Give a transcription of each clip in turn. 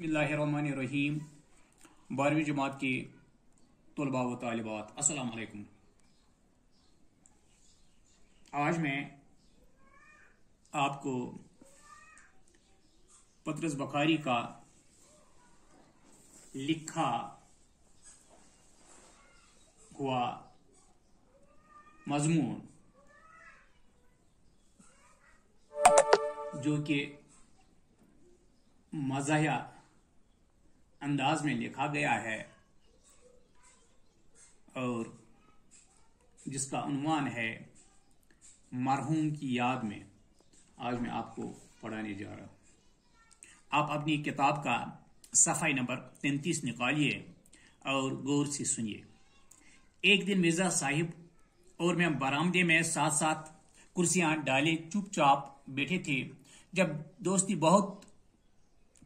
बसमीम बारहवीं जमात के तलबा व तालबात असल आज मैं आपको पत्रस बखारी का लिखा हुआ मजमून जो कि मजाया अंदाज में लिखा गया है और जिसका अनुमान है मरहूम की याद में आज मैं आपको पढ़ाने जा रहा हूँ आप अपनी किताब का सफ़ाई नंबर तैंतीस निकालिए और गौर से सुनिए एक दिन मिर्ज़ा साहिब और मैं बरामदे में साथ साथ कुर्सियां डाले चुपचाप बैठे थे जब दोस्ती बहुत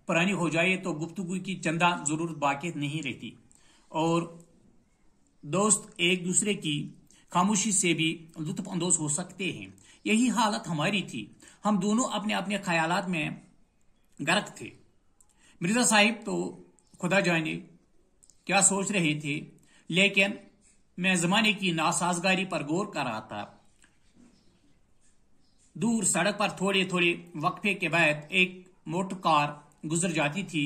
पुरानी हो जाए तो गुफ्तगु की चंदा जरूरत बाकी नहीं रहती और दोस्त एक दूसरे की खामोशी से भी लुत्फानंदोज हो सकते हैं यही हालत हमारी थी हम दोनों अपने अपने ख्याल में गर्क थे मिर्जा साहिब तो खुदा जाने क्या सोच रहे थे लेकिन मैं जमाने की नासाजगारी पर गौर कर रहा था दूर सड़क पर थोड़े थोड़े वक्फे के बाद एक मोटर कार गुजर जाती थी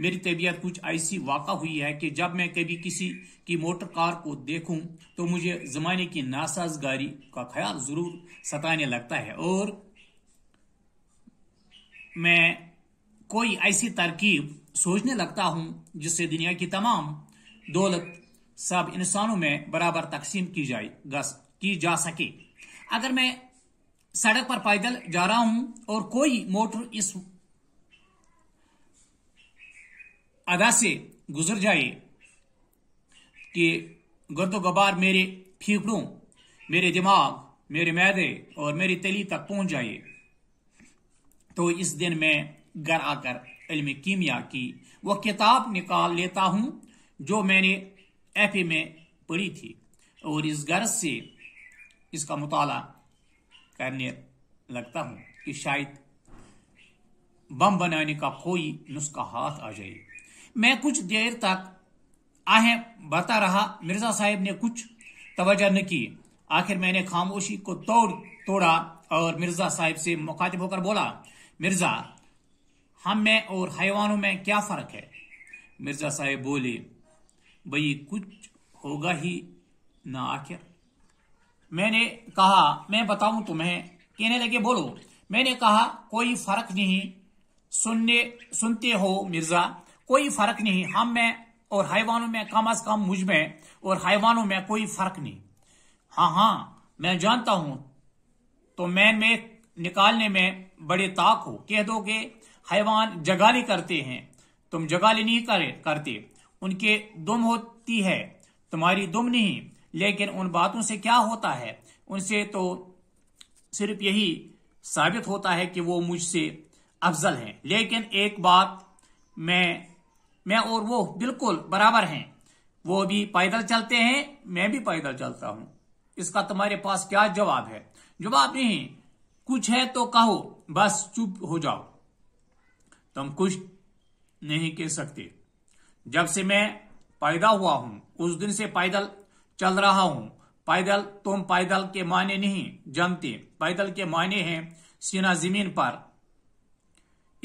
मेरी तबीयत कुछ ऐसी वाक़ हुई है कि जब मैं कभी किसी की मोटर कार को देखूं तो मुझे ज़माने की नासाजगारी का ख्याल ज़रूर सताने लगता है और मैं कोई ऐसी तरकीब सोचने लगता हूं जिससे दुनिया की तमाम दौलत सब इंसानों में बराबर तकसीम की जाए की जा सके अगर मैं सड़क पर पैदल जा रहा हूं और कोई मोटर इस अदा से गुजर जाए कि गर्द गबार मेरे फेफड़ों मेरे दिमाग मेरे मैदे और मेरी तली तक पहुंच जाए तो इस दिन मैं घर आकर इलम कीमिया की वह किताब निकाल लेता हूं जो मैंने एफ में पढ़ी थी और इस गर्ज से इसका मुताल करने लगता हूं कि शायद बम बनाने का कोई नुस्खा हाथ आ जाए मैं कुछ देर तक आहें बता रहा मिर्जा साहब ने कुछ तवज्जो न की आखिर मैंने खामोशी को तोड़ तोड़ा और मिर्जा साहब से मुखातिब होकर बोला मिर्जा हम में और हैवानों में क्या फर्क है मिर्जा साहब बोले भई कुछ होगा ही ना आखिर मैंने कहा मैं बताऊं तुम्हें कहने लगे बोलो मैंने कहा कोई फर्क नहीं सुनने सुनते हो मिर्जा कोई फर्क नहीं हम में और हाइवानों में कम अज कम मुझ में और हाइवानों में कोई फर्क नहीं हाँ हाँ मैं जानता हूं तो मैं में निकालने में बड़े ताक हो कह दो कि हैवान जगाली करते हैं तुम जगाली नहीं करे करते उनके दुम होती है तुम्हारी दुम नहीं लेकिन उन बातों से क्या होता है उनसे तो सिर्फ यही साबित होता है कि वो मुझसे अफजल हैं लेकिन एक बात मैं मैं और वो बिल्कुल बराबर हैं वो भी पैदल चलते हैं मैं भी पैदल चलता हूं इसका तुम्हारे पास क्या जवाब है जवाब नहीं कुछ है तो कहो बस चुप हो जाओ तुम कुछ नहीं कह सकते जब से मैं पैदा हुआ हूं उस दिन से पैदल चल रहा हूं पैदल तुम पैदल के माने नहीं जानते पैदल के माने हैं सीना जमीन पर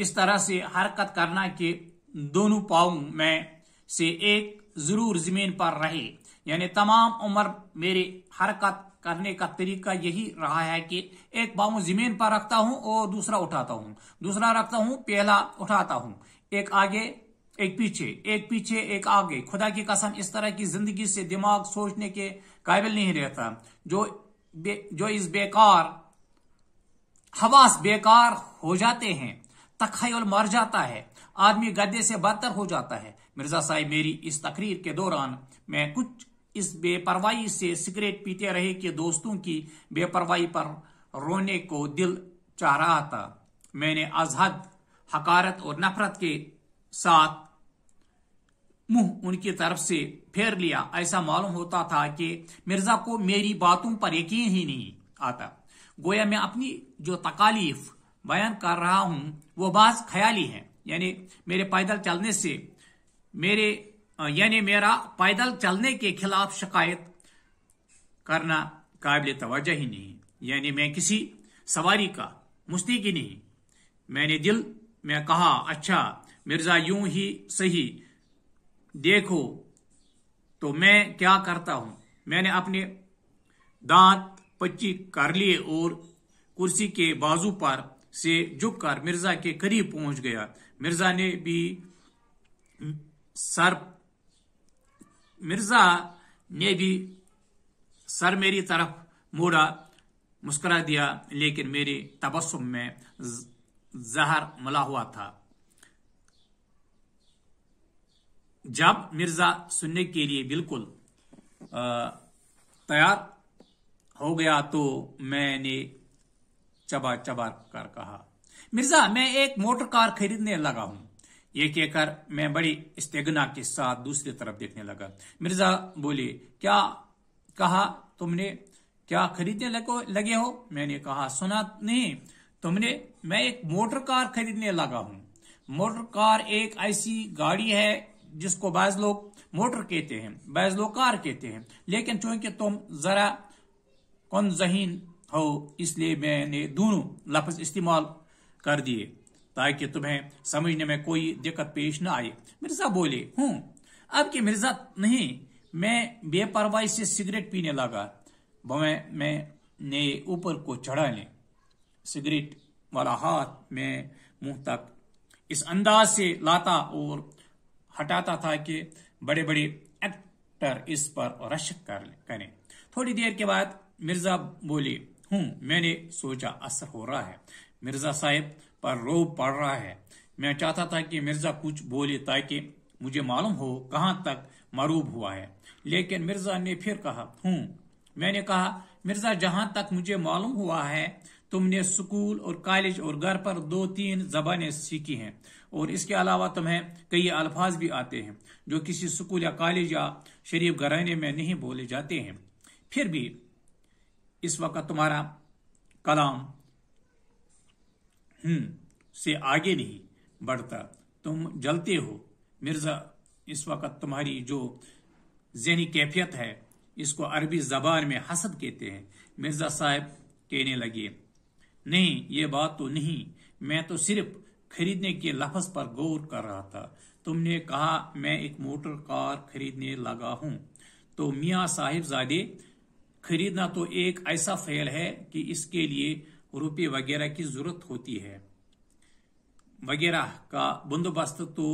इस तरह से हरकत करना कि दोनों पाओं में से एक जरूर जमीन पर रहे यानी तमाम उम्र मेरी हरकत करने का तरीका यही रहा है कि एक पाऊ जमीन पर रखता हूं और दूसरा उठाता हूं दूसरा रखता हूं पहला उठाता हूं एक आगे एक पीछे एक पीछे एक आगे खुदा की कसम इस तरह की जिंदगी से दिमाग सोचने के काबिल नहीं रहता जो बे, जो इस बेकार हवास बेकार हो जाते हैं तखयल मर जाता है आदमी गद्दे से बदतर हो जाता है मिर्जा साहिब मेरी इस तकरीर के दौरान मैं कुछ इस बेपरवाही से सिगरेट पीते रहे कि दोस्तों की बेपरवाही पर रोने को दिल चाह रहा था मैंने आजहद हकारत और नफरत के साथ मुंह उनकी तरफ से फेर लिया ऐसा मालूम होता था कि मिर्जा को मेरी बातों पर यकीन ही नहीं आता गोया मैं अपनी जो तकालीफ बयान कर रहा हूं वो बाज ख्याली है यानी मेरे पैदल चलने से मेरे यानी मेरा पैदल चलने के खिलाफ शिकायत करना काबिल तोजह ही नहीं यानी मैं किसी सवारी का मुस्तक ही नहीं मैंने दिल में कहा अच्छा मिर्जा यूं ही सही देखो तो मैं क्या करता हूं मैंने अपने दांत पच्ची कर लिए और कुर्सी के बाजू पर से झुककर मिर्जा के करीब पहुंच गया मिर्जा ने भी सर मिर्जा ने भी सर मेरी तरफ मोड़ा मुस्कुरा दिया लेकिन मेरे तबसुम में जहर मला हुआ था जब मिर्जा सुनने के लिए बिल्कुल तैयार हो गया तो मैंने चबा चबा कर कहा मिर्जा मैं एक मोटर कार खरीदने लगा हूं ये कहकर मैं बड़ी इस्तेगना के साथ दूसरी तरफ देखने लगा मिर्जा बोले क्या कहा तुमने क्या खरीदने लगो लगे हो मैंने कहा सुना नहीं तुमने मैं एक मोटर कार खरीदने लगा हूं मोटर कार एक ऐसी गाड़ी है जिसको बाज लोग मोटर कहते हैं बाज लोग कार कहते हैं लेकिन चूंकि तुम जरा कौन जहीन हो इसलिए मैंने दोनों लफ्ज इस्तेमाल कर दिए ताकि तुम्हें समझने में कोई दिक्कत पेश न आए मिर्जा बोले हूं अब कि मिर्जा नहीं मैं बेपरवाही से सिगरेट पीने लगा मैं ने ऊपर को चढ़ा ले सिगरेट वाला हाथ में मुंह तक इस अंदाज से लाता और हटाता था कि बड़े बड़े एक्टर इस पर रश कर करें थोड़ी देर के बाद मिर्जा बोले हूं मैंने सोचा असर हो रहा है मिर्जा साहेब पर रोब पड़ रहा है मैं चाहता था कि मिर्जा कुछ बोले ताकि मुझे मालूम हो कहां तक मरूब हुआ है लेकिन मिर्जा ने फिर कहा हूं मैंने कहा मिर्जा जहां तक मुझे मालूम हुआ है तुमने स्कूल और कॉलेज और घर पर दो तीन जबाने सीखी हैं और इसके अलावा तुम्हें कई अल्फाज भी आते हैं जो किसी स्कूल या कॉलेज या शरीफ घराने में नहीं बोले जाते हैं फिर भी इस वक्त तुम्हारा कलाम हम्म, से आगे नहीं बढ़ता तुम जलते हो मिर्जा इस वक्त तुम्हारी जो जहनी कैफियत है इसको अरबी जबान में हसद कहते हैं मिर्जा साहब कहने लगे नहीं ये बात तो नहीं मैं तो सिर्फ खरीदने के लफज पर गौर कर रहा था तुमने कहा मैं एक मोटर कार खरीदने लगा हूं तो मियाँ साहिबजादे खरीदना तो एक ऐसा फैल है कि इसके लिए रुपये वगैरह की जरूरत होती है वगैरह का बंदोबस्त तो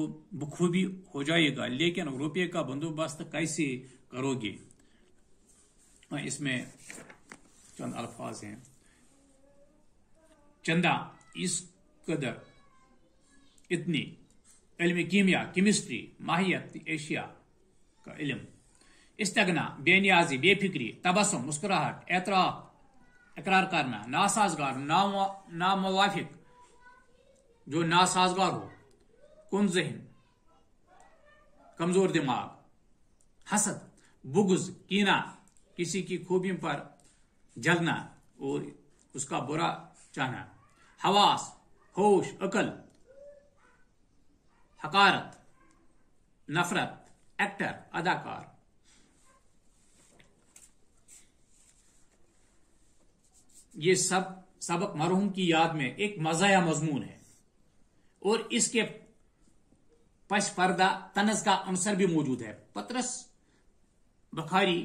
बखूबी हो जाएगा लेकिन रुपये का बंदोबस्त कैसे करोगे हाँ, इसमें चंद अल्फाज हैं चंदा इस कदर इतनी इल्म कीमिया केमिस्ट्री माहियत एशिया का इलम इस्तगना बेनियाजी बेफिक्री तबसम मुस्कुराहट एतराफ़ इकरार करना नासाजगार नामवाफिक जो नासाजगार हो कन जहन कमजोर दिमाग हसद बुगज कीना किसी की खूबियों पर जलना और उसका बुरा चाहना हवास होश अकल हकारत नफरत एक्टर अदाकार ये सब सबक मरहूम की याद में एक मज़ा या मजमून है और इसके पश पर्दा तनज का अंसर भी मौजूद है पतरस बखारी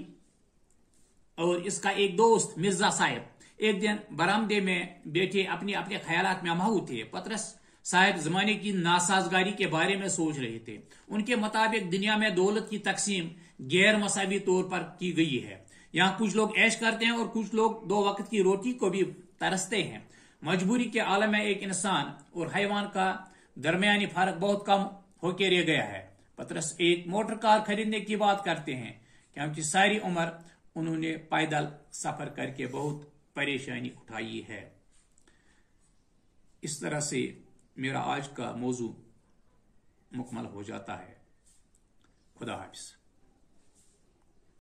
और इसका एक दोस्त मिर्जा साहेब एक दिन बरामदे में बैठे अपने अपने ख्याल में अमाऊ थे पतरस साहेब जमाने की नासाजगारी के बारे में सोच रहे थे उनके मुताबिक दुनिया में दौलत की तकसीम गैर मसावी तौर पर की गई है यहां कुछ लोग ऐश करते हैं और कुछ लोग दो वक्त की रोटी को भी तरसते हैं मजबूरी के आलम में एक इंसान और हैवान का दरमियानी फर्क बहुत कम होकर रह गया है पतरस एक मोटर कार खरीदने की बात करते हैं क्योंकि सारी उम्र उन्होंने पैदल सफर करके बहुत परेशानी उठाई है इस तरह से मेरा आज का मौजू मुकमल हो जाता है खुदा हाफिज़